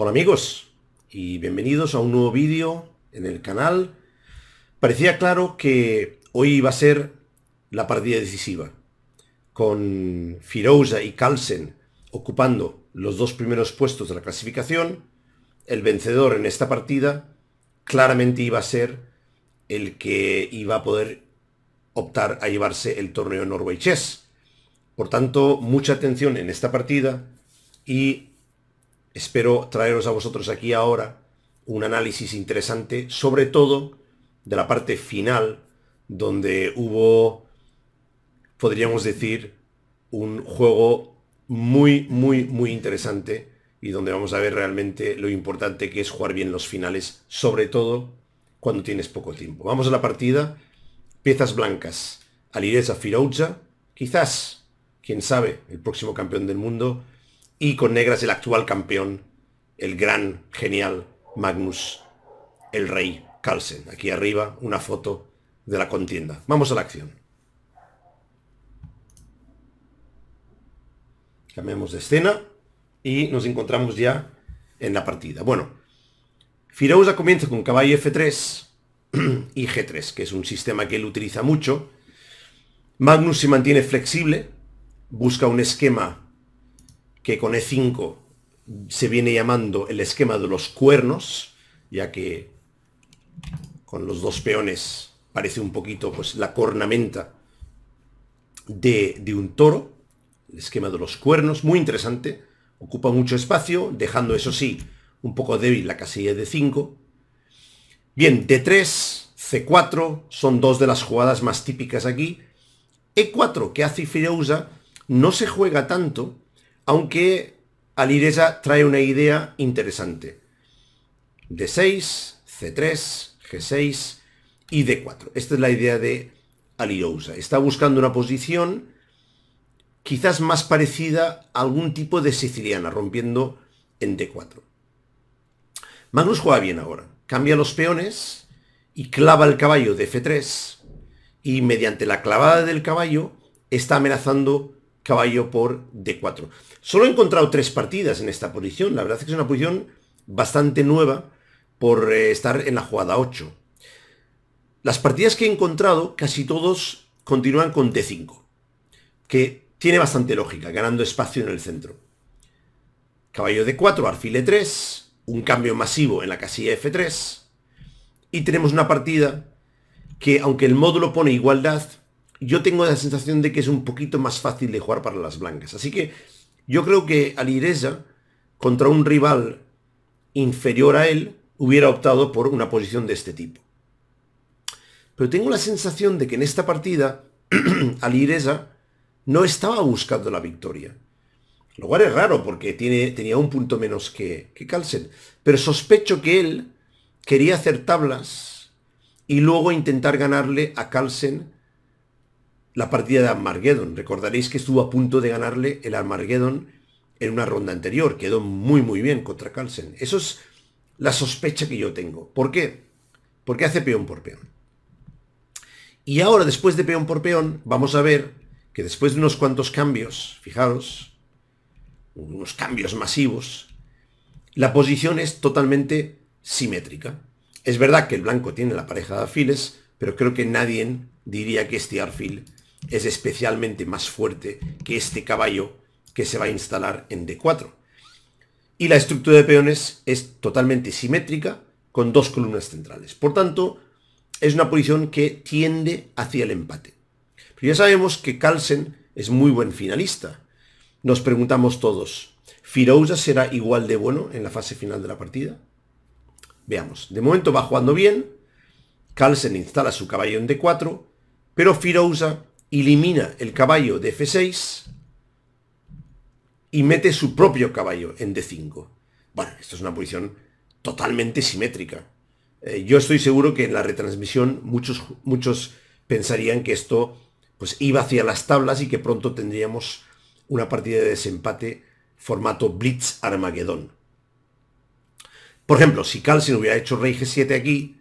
Hola amigos y bienvenidos a un nuevo vídeo en el canal. Parecía claro que hoy iba a ser la partida decisiva, con Firoza y Carlsen ocupando los dos primeros puestos de la clasificación. El vencedor en esta partida claramente iba a ser el que iba a poder optar a llevarse el torneo Norway Chess. Por tanto, mucha atención en esta partida y Espero traeros a vosotros aquí ahora un análisis interesante, sobre todo de la parte final, donde hubo, podríamos decir, un juego muy, muy, muy interesante y donde vamos a ver realmente lo importante que es jugar bien los finales, sobre todo cuando tienes poco tiempo. Vamos a la partida. Piezas blancas. Alireza Firouja, Quizás, quién sabe, el próximo campeón del mundo y con negras el actual campeón, el gran, genial Magnus, el rey Carlsen. Aquí arriba una foto de la contienda. Vamos a la acción. Cambiamos de escena y nos encontramos ya en la partida. Bueno, Firousa comienza con caballo F3 y G3, que es un sistema que él utiliza mucho. Magnus se mantiene flexible, busca un esquema que con E5 se viene llamando el esquema de los cuernos, ya que con los dos peones parece un poquito pues, la cornamenta de, un toro, el esquema de los cuernos, muy interesante, ocupa mucho espacio, dejando eso sí un poco débil la casilla de 5. Bien, D3, C4 son dos de las jugadas más típicas aquí. E4 que hace Usa, no se juega tanto aunque Alireza trae una idea interesante. D6, C3, G6 y D4. Esta es la idea de Alirousa. Está buscando una posición quizás más parecida a algún tipo de siciliana, rompiendo en D4. Magnus juega bien ahora. Cambia los peones y clava el caballo de F3 y mediante la clavada del caballo está amenazando caballo por D4. Solo he encontrado tres partidas en esta posición. La verdad es que es una posición bastante nueva por eh, estar en la jugada 8. Las partidas que he encontrado, casi todos continúan con D5, que tiene bastante lógica, ganando espacio en el centro. Caballo D4, arfile 3 un cambio masivo en la casilla F3, y tenemos una partida que, aunque el módulo pone igualdad, yo tengo la sensación de que es un poquito más fácil de jugar para las blancas. Así que yo creo que Alireza, contra un rival inferior a él, hubiera optado por una posición de este tipo. Pero tengo la sensación de que en esta partida Alireza no estaba buscando la victoria. Lo cual es raro porque tiene, tenía un punto menos que, que Carlsen. Pero sospecho que él quería hacer tablas y luego intentar ganarle a Carlsen la partida de Armageddon. Recordaréis que estuvo a punto de ganarle el Armageddon en una ronda anterior. Quedó muy muy bien contra Carlsen. Eso es la sospecha que yo tengo. ¿Por qué? Porque hace peón por peón. Y ahora, después de peón por peón, vamos a ver que después de unos cuantos cambios, fijaros, unos cambios masivos, la posición es totalmente simétrica. Es verdad que el blanco tiene la pareja de alfiles, pero creo que nadie diría que este alfil es especialmente más fuerte que este caballo que se va a instalar en D4. Y la estructura de peones es totalmente simétrica con dos columnas centrales. Por tanto, es una posición que tiende hacia el empate. Pero ya sabemos que Carlsen es muy buen finalista. Nos preguntamos todos, ¿Firouza será igual de bueno en la fase final de la partida? Veamos, de momento va jugando bien, Carlsen instala su caballo en D4, pero Firouza elimina el caballo de F6 y mete su propio caballo en D5. Bueno, esto es una posición totalmente simétrica. Eh, yo estoy seguro que en la retransmisión muchos, muchos pensarían que esto pues, iba hacia las tablas y que pronto tendríamos una partida de desempate formato Blitz Armagedón. Por ejemplo, si Carlsen hubiera hecho rey G7 aquí,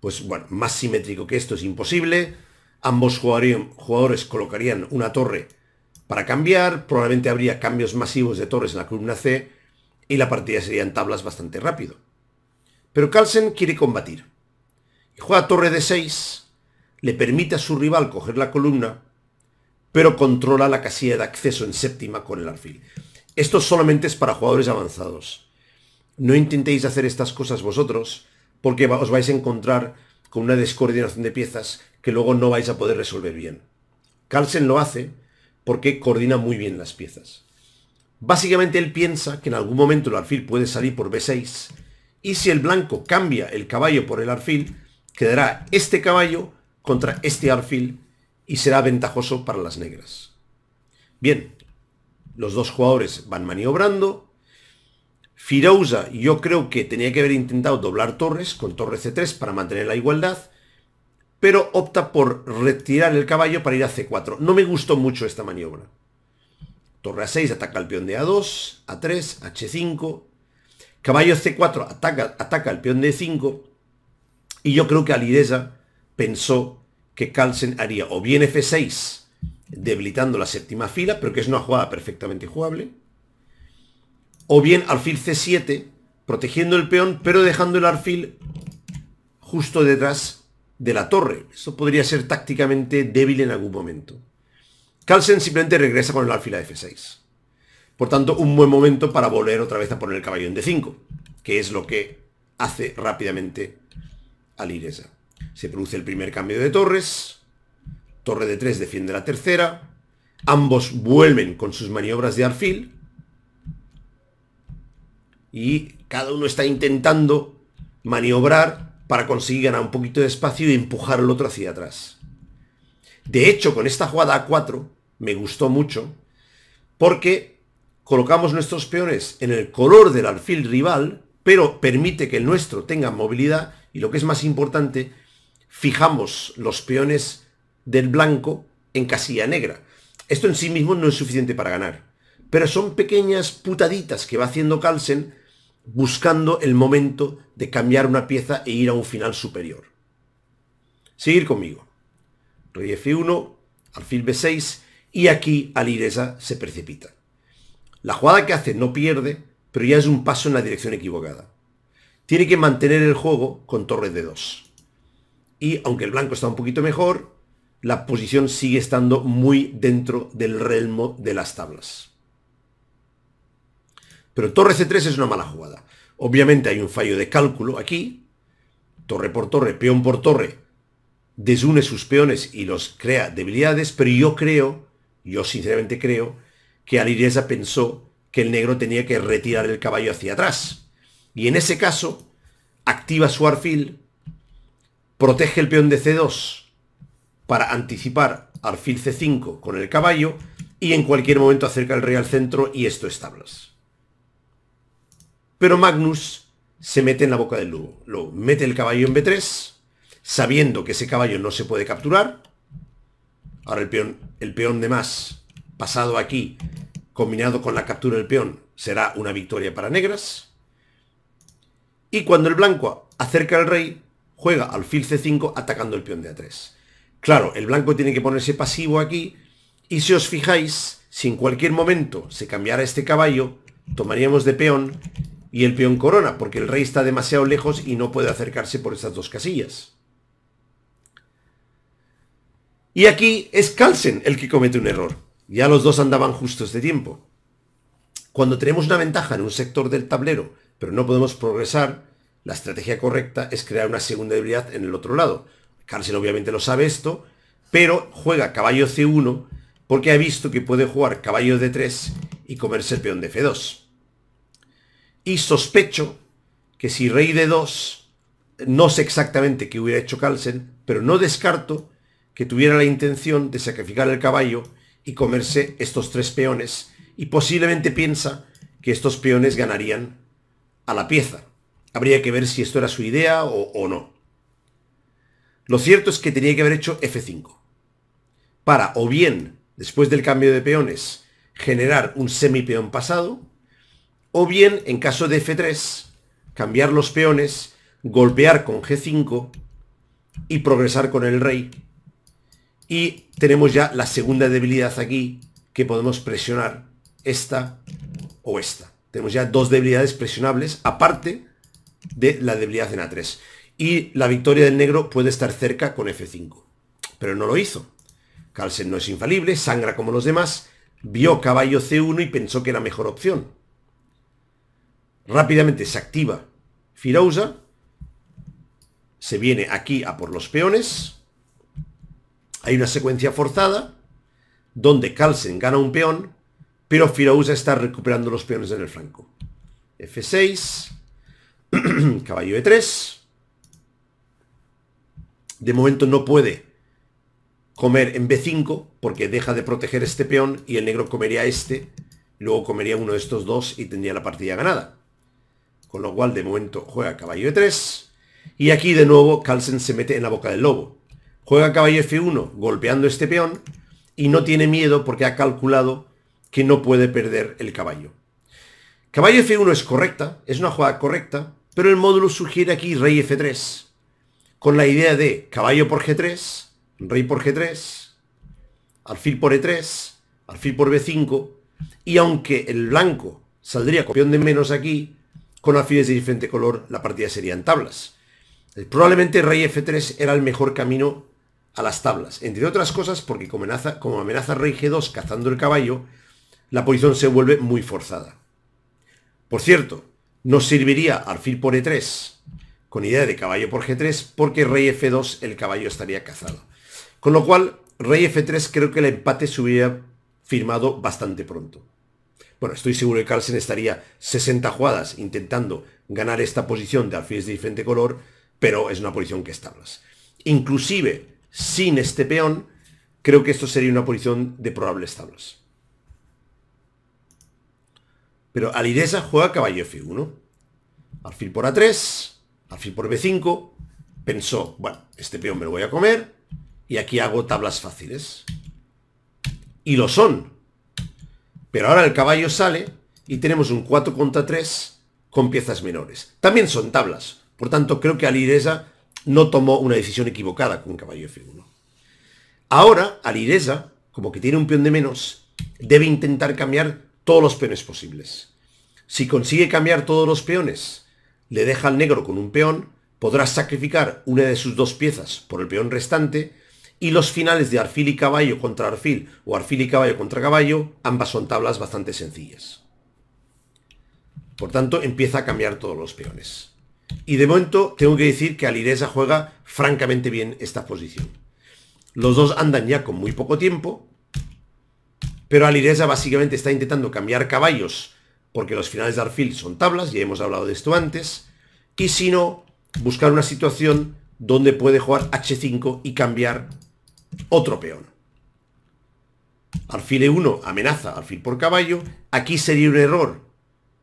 pues bueno, más simétrico que esto es imposible Ambos jugadores colocarían una torre para cambiar, probablemente habría cambios masivos de torres en la columna C y la partida sería en tablas bastante rápido. Pero Carlsen quiere combatir. Y juega torre de 6, le permite a su rival coger la columna, pero controla la casilla de acceso en séptima con el alfil. Esto solamente es para jugadores avanzados. No intentéis hacer estas cosas vosotros, porque os vais a encontrar con una descoordinación de piezas que luego no vais a poder resolver bien. Carlsen lo hace porque coordina muy bien las piezas. Básicamente él piensa que en algún momento el alfil puede salir por B6 y si el blanco cambia el caballo por el arfil, quedará este caballo contra este alfil y será ventajoso para las negras. Bien, los dos jugadores van maniobrando. Firouza yo creo que tenía que haber intentado doblar torres con torre C3 para mantener la igualdad pero opta por retirar el caballo para ir a C4. No me gustó mucho esta maniobra. Torre A6 ataca al peón de A2, A3, H5. Caballo C4 ataca, ataca al peón de 5 Y yo creo que Alidesa pensó que Carlsen haría o bien F6, debilitando la séptima fila, pero que es una jugada perfectamente jugable. O bien alfil C7, protegiendo el peón, pero dejando el alfil justo detrás de la torre. Eso podría ser tácticamente débil en algún momento. Carlsen simplemente regresa con el alfil a F6. Por tanto, un buen momento para volver otra vez a poner el caballo en D5, que es lo que hace rápidamente Alireza. Se produce el primer cambio de torres, torre de 3 defiende la tercera, ambos vuelven con sus maniobras de alfil, y cada uno está intentando maniobrar para conseguir ganar un poquito de espacio y empujar el otro hacia atrás. De hecho, con esta jugada A4 me gustó mucho porque colocamos nuestros peones en el color del alfil rival, pero permite que el nuestro tenga movilidad y lo que es más importante, fijamos los peones del blanco en casilla negra. Esto en sí mismo no es suficiente para ganar, pero son pequeñas putaditas que va haciendo Carlsen buscando el momento de cambiar una pieza e ir a un final superior. Seguir conmigo. Rey F1, alfil B6 y aquí Aliresa se precipita. La jugada que hace no pierde, pero ya es un paso en la dirección equivocada. Tiene que mantener el juego con torre d 2. Y aunque el blanco está un poquito mejor, la posición sigue estando muy dentro del remo de las tablas. Pero torre C3 es una mala jugada. Obviamente hay un fallo de cálculo aquí. Torre por torre, peón por torre, desune sus peones y los crea debilidades, pero yo creo, yo sinceramente creo, que Alireza pensó que el negro tenía que retirar el caballo hacia atrás. Y en ese caso, activa su arfil, protege el peón de C2 para anticipar arfil C5 con el caballo y en cualquier momento acerca el rey al centro y esto es tablas. Pero Magnus se mete en la boca del lobo. Lo mete el caballo en B3, sabiendo que ese caballo no se puede capturar. Ahora el peón, el peón de más, pasado aquí, combinado con la captura del peón, será una victoria para negras. Y cuando el blanco acerca al rey, juega alfil C5 atacando el peón de A3. Claro, el blanco tiene que ponerse pasivo aquí, y si os fijáis, si en cualquier momento se cambiara este caballo, tomaríamos de peón y el peón corona, porque el rey está demasiado lejos y no puede acercarse por esas dos casillas. Y aquí es Carlsen el que comete un error. Ya los dos andaban justos de tiempo. Cuando tenemos una ventaja en un sector del tablero, pero no podemos progresar, la estrategia correcta es crear una segunda debilidad en el otro lado. Carlsen obviamente lo sabe esto, pero juega caballo C1 porque ha visto que puede jugar caballo D3 y comerse el peón de F2. Y sospecho que si rey de 2, no sé exactamente qué hubiera hecho Carlsen, pero no descarto que tuviera la intención de sacrificar el caballo y comerse estos tres peones, y posiblemente piensa que estos peones ganarían a la pieza. Habría que ver si esto era su idea o, o no. Lo cierto es que tenía que haber hecho F5, para o bien, después del cambio de peones, generar un semi peón pasado, o bien, en caso de F3, cambiar los peones, golpear con G5 y progresar con el rey. Y tenemos ya la segunda debilidad aquí, que podemos presionar esta o esta. Tenemos ya dos debilidades presionables, aparte de la debilidad en A3. Y la victoria del negro puede estar cerca con F5. Pero no lo hizo. Carlsen no es infalible, sangra como los demás, vio caballo C1 y pensó que era mejor opción. Rápidamente se activa Firouza. Se viene aquí a por los peones. Hay una secuencia forzada donde Carlsen gana un peón, pero Firouza está recuperando los peones en el flanco. F6, caballo E3. De momento no puede comer en B5 porque deja de proteger este peón y el negro comería este, luego comería uno de estos dos y tendría la partida ganada. Con lo cual, de momento, juega caballo e 3 Y aquí, de nuevo, Carlsen se mete en la boca del lobo. Juega caballo F1 golpeando este peón y no tiene miedo porque ha calculado que no puede perder el caballo. Caballo F1 es correcta, es una jugada correcta, pero el módulo sugiere aquí rey F3 con la idea de caballo por G3, rey por G3, alfil por E3, alfil por B5 y aunque el blanco saldría con peón de menos aquí, con alfiles de diferente color, la partida sería en tablas. Eh, probablemente rey f3 era el mejor camino a las tablas, entre otras cosas porque como amenaza, rey g2 cazando el caballo, la posición se vuelve muy forzada. Por cierto, no serviría alfil por e3 con idea de caballo por g3 porque rey f2 el caballo estaría cazado. Con lo cual, rey f3 creo que el empate se hubiera firmado bastante pronto. Bueno, estoy seguro que Carlsen estaría 60 jugadas intentando ganar esta posición de alfiles de diferente color, pero es una posición que es tablas. Inclusive, sin este peón, creo que esto sería una posición de probables tablas. Pero Alireza juega caballo F1. Alfil por A3, alfil por B5. Pensó, bueno, este peón me lo voy a comer. Y aquí hago tablas fáciles. Y lo son. Pero ahora el caballo sale y tenemos un 4 contra 3 con piezas menores. También son tablas. Por tanto, creo que Aliresa no tomó una decisión equivocada con caballo F1. Ahora, Aliresa, como que tiene un peón de menos, debe intentar cambiar todos los peones posibles. Si consigue cambiar todos los peones, le deja al negro con un peón, podrá sacrificar una de sus dos piezas por el peón restante, y los finales de arfil y caballo contra arfil, o arfil y caballo contra caballo, ambas son tablas bastante sencillas. Por tanto, empieza a cambiar todos los peones. Y de momento tengo que decir que Alireza juega francamente bien esta posición. Los dos andan ya con muy poco tiempo, pero Alireza básicamente está intentando cambiar caballos porque los finales de arfil son tablas, ya hemos hablado de esto antes, y si no, buscar una situación donde puede jugar H5 y cambiar otro peón. Alfil E1 amenaza alfil por caballo. Aquí sería un error,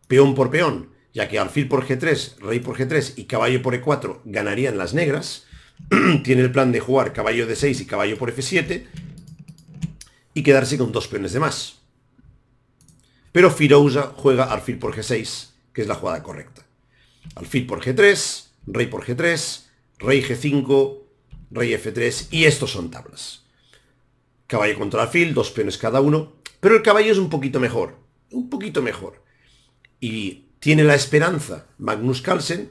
peón por peón, ya que alfil por G3, rey por G3 y caballo por E4 ganarían las negras. Tiene el plan de jugar caballo de 6 y caballo por F7 y quedarse con dos peones de más. Pero Firouza juega alfil por G6, que es la jugada correcta. Alfil por G3, rey por G3, rey G5, rey F3 y estos son tablas. Caballo contra alfil, dos peones cada uno, pero el caballo es un poquito mejor, un poquito mejor. Y tiene la esperanza Magnus Carlsen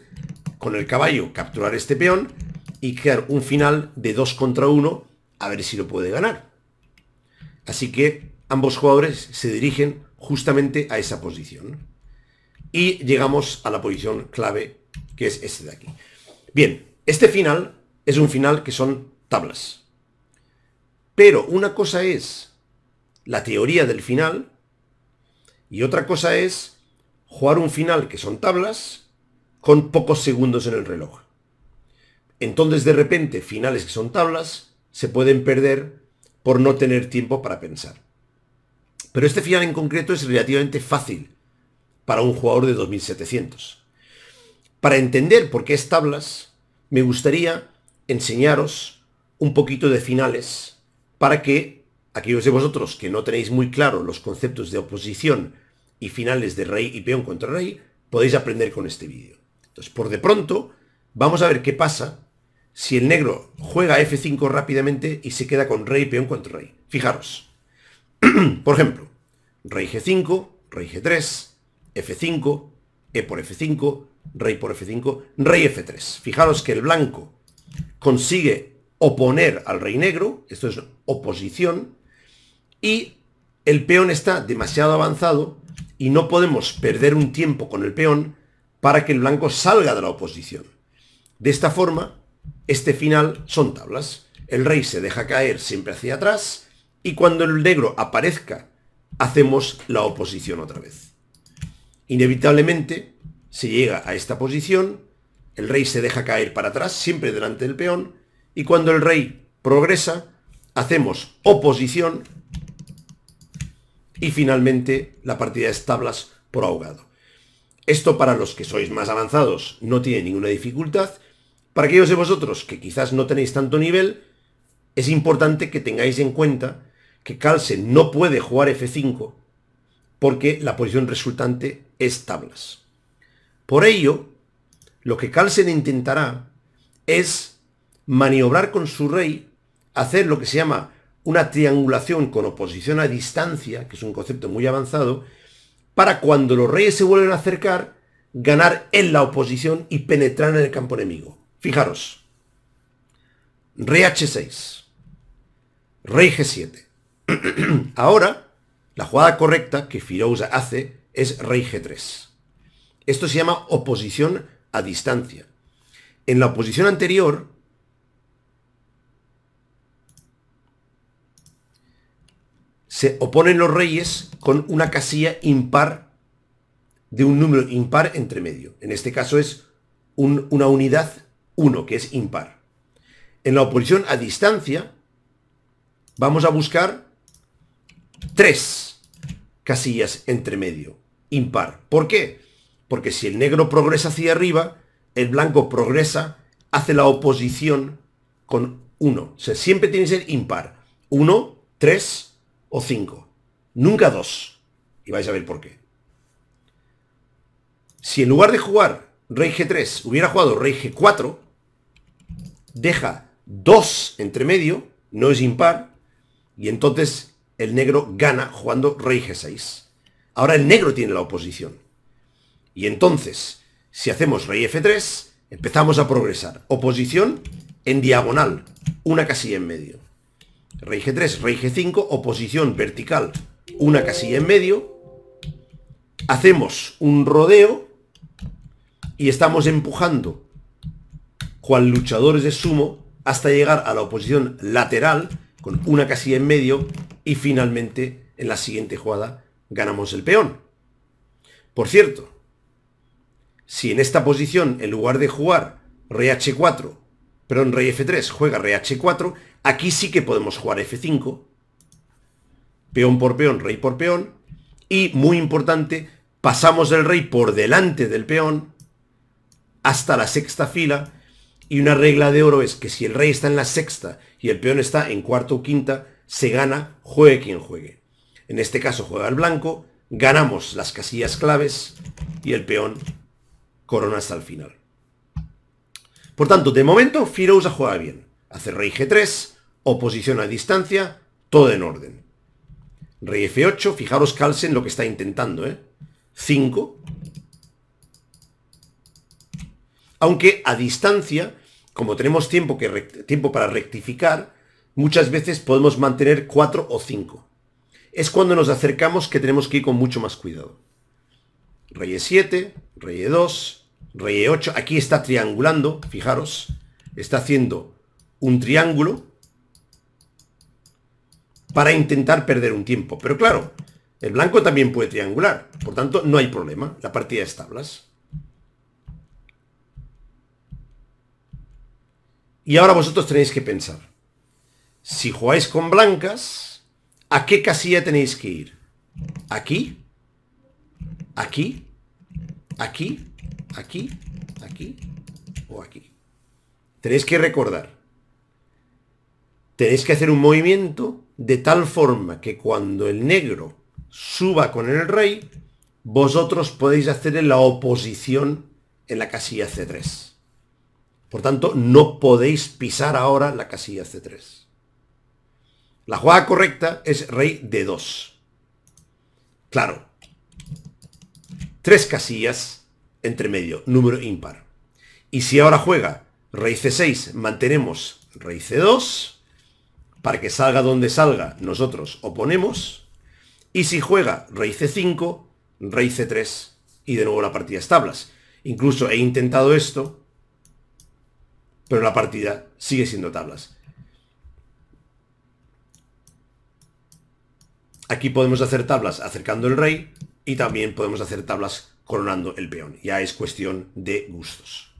con el caballo capturar este peón y crear un final de 2 contra 1 a ver si lo puede ganar. Así que ambos jugadores se dirigen justamente a esa posición. Y llegamos a la posición clave que es este de aquí. Bien, este final es un final que son tablas. Pero una cosa es la teoría del final y otra cosa es jugar un final que son tablas con pocos segundos en el reloj. Entonces de repente finales que son tablas se pueden perder por no tener tiempo para pensar. Pero este final en concreto es relativamente fácil para un jugador de 2700. Para entender por qué es tablas, me gustaría enseñaros un poquito de finales para que aquellos de vosotros que no tenéis muy claro los conceptos de oposición y finales de rey y peón contra rey, podéis aprender con este vídeo. Entonces, por de pronto, vamos a ver qué pasa si el negro juega F5 rápidamente y se queda con rey y peón contra rey. Fijaros. por ejemplo, rey G5, rey G3, F5, E por F5, rey por F5, rey F3. Fijaros que el blanco consigue oponer al rey negro, esto es oposición, y el peón está demasiado avanzado y no podemos perder un tiempo con el peón para que el blanco salga de la oposición. De esta forma, este final son tablas. El rey se deja caer siempre hacia atrás y cuando el negro aparezca, hacemos la oposición otra vez. Inevitablemente, se llega a esta posición el rey se deja caer para atrás, siempre delante del peón, y cuando el rey progresa, hacemos oposición y finalmente la partida es tablas por ahogado. Esto para los que sois más avanzados no tiene ninguna dificultad. Para aquellos de vosotros que quizás no tenéis tanto nivel, es importante que tengáis en cuenta que calce no puede jugar F5 porque la posición resultante es tablas. Por ello, lo que Carlsen intentará es maniobrar con su rey, hacer lo que se llama una triangulación con oposición a distancia, que es un concepto muy avanzado, para cuando los reyes se vuelven a acercar, ganar en la oposición y penetrar en el campo enemigo. Fijaros. Rey H6. Rey G7. Ahora, la jugada correcta que Firouza hace es rey G3. Esto se llama oposición distancia. En la oposición anterior, se oponen los reyes con una casilla impar de un número impar entre medio. En este caso es una unidad 1, que es impar. En la oposición a distancia, vamos a buscar tres casillas entre medio, impar. ¿Por qué? Porque si el negro progresa hacia arriba, el blanco progresa, hace la oposición con uno. O sea, siempre tiene que ser impar. 1, 3 o 5. Nunca 2. Y vais a ver por qué. Si en lugar de jugar rey G3 hubiera jugado rey G4, deja 2 entre medio, no es impar, y entonces el negro gana jugando rey G6. Ahora el negro tiene la oposición. Y entonces, si hacemos rey F3, empezamos a progresar. Oposición en diagonal, una casilla en medio. Rey G3, rey G5, oposición vertical, una casilla en medio. Hacemos un rodeo y estamos empujando cual luchadores de sumo hasta llegar a la oposición lateral con una casilla en medio y finalmente en la siguiente jugada ganamos el peón. Por cierto, si en esta posición, en lugar de jugar rey h4, perdón, rey f3, juega reh 4 aquí sí que podemos jugar f5, peón por peón, rey por peón, y, muy importante, pasamos el rey por delante del peón hasta la sexta fila, y una regla de oro es que si el rey está en la sexta y el peón está en cuarto o quinta, se gana, juegue quien juegue. En este caso juega el blanco, ganamos las casillas claves y el peón corona hasta el final. Por tanto, de momento, ha juega bien. Hace rey g3, oposición a distancia, todo en orden. Rey f8, fijaros Carlsen lo que está intentando, ¿eh? 5. Aunque a distancia, como tenemos tiempo, que tiempo para rectificar, muchas veces podemos mantener 4 o 5. Es cuando nos acercamos que tenemos que ir con mucho más cuidado. Rey e7, rey e2, Rey 8 Aquí está triangulando, fijaros. Está haciendo un triángulo para intentar perder un tiempo. Pero claro, el blanco también puede triangular. Por tanto, no hay problema. La partida es tablas. Y ahora vosotros tenéis que pensar. Si jugáis con blancas, ¿a qué casilla tenéis que ir? ¿Aquí? ¿Aquí? Aquí, aquí, aquí o aquí. Tenéis que recordar. Tenéis que hacer un movimiento de tal forma que cuando el negro suba con el rey, vosotros podéis hacer la oposición en la casilla C3. Por tanto, no podéis pisar ahora la casilla C3. La jugada correcta es rey D2. Claro, tres casillas entre medio, número impar. Y si ahora juega rey c6, mantenemos rey c2, para que salga donde salga, nosotros oponemos. Y si juega rey c5, rey c3, y de nuevo la partida es tablas. Incluso he intentado esto, pero la partida sigue siendo tablas. Aquí podemos hacer tablas acercando el rey, y también podemos hacer tablas coronando el peón. Ya es cuestión de gustos.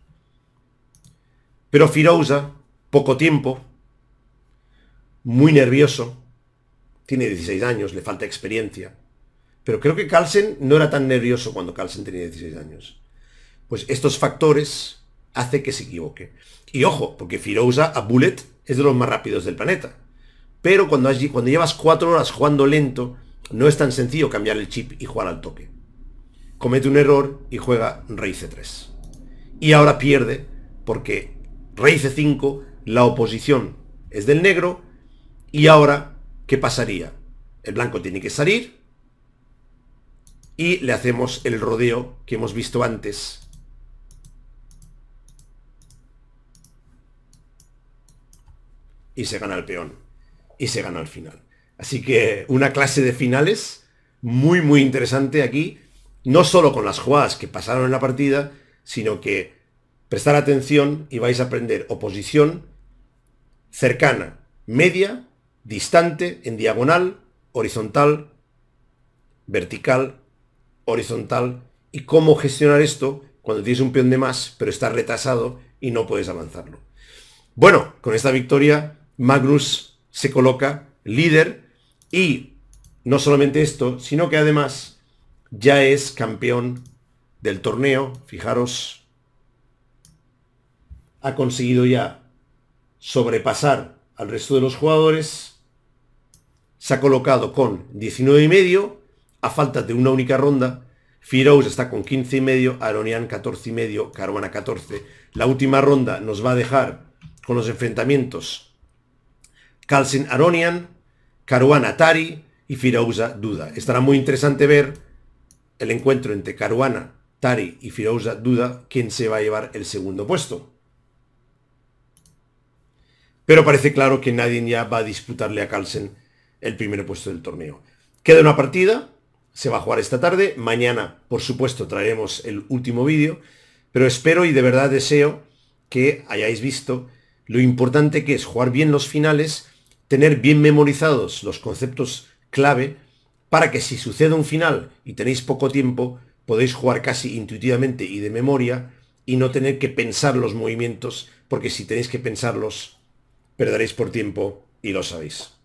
Pero Firouza, poco tiempo, muy nervioso, tiene 16 años, le falta experiencia. Pero creo que Carlsen no era tan nervioso cuando Carlsen tenía 16 años. Pues estos factores hace que se equivoque. Y ojo, porque Firouza a Bullet es de los más rápidos del planeta. Pero cuando, cuando llevas cuatro horas jugando lento, no es tan sencillo cambiar el chip y jugar al toque. Comete un error y juega rey c3. Y ahora pierde porque rey c5, la oposición es del negro. Y ahora, ¿qué pasaría? El blanco tiene que salir. Y le hacemos el rodeo que hemos visto antes. Y se gana el peón. Y se gana el final. Así que una clase de finales muy, muy interesante aquí, no solo con las jugadas que pasaron en la partida, sino que prestar atención y vais a aprender oposición cercana, media, distante, en diagonal, horizontal, vertical, horizontal, y cómo gestionar esto cuando tienes un peón de más, pero está retrasado y no puedes avanzarlo. Bueno, con esta victoria, Magnus se coloca líder y no solamente esto, sino que además ya es campeón del torneo. Fijaros, ha conseguido ya sobrepasar al resto de los jugadores. Se ha colocado con 19 y medio a falta de una única ronda. Firouz está con 15 y medio, Aronian 14 y medio, Caruana 14. La última ronda nos va a dejar con los enfrentamientos carlsen Aronian, Caruana Tari y Firouza Duda. Estará muy interesante ver el encuentro entre Caruana, Tari y Firouza Duda, quién se va a llevar el segundo puesto. Pero parece claro que nadie ya va a disputarle a Carlsen el primer puesto del torneo. Queda una partida, se va a jugar esta tarde, mañana por supuesto traeremos el último vídeo, pero espero y de verdad deseo que hayáis visto lo importante que es jugar bien los finales tener bien memorizados los conceptos clave para que si sucede un final y tenéis poco tiempo, podéis jugar casi intuitivamente y de memoria y no tener que pensar los movimientos, porque si tenéis que pensarlos, perderéis por tiempo y lo sabéis.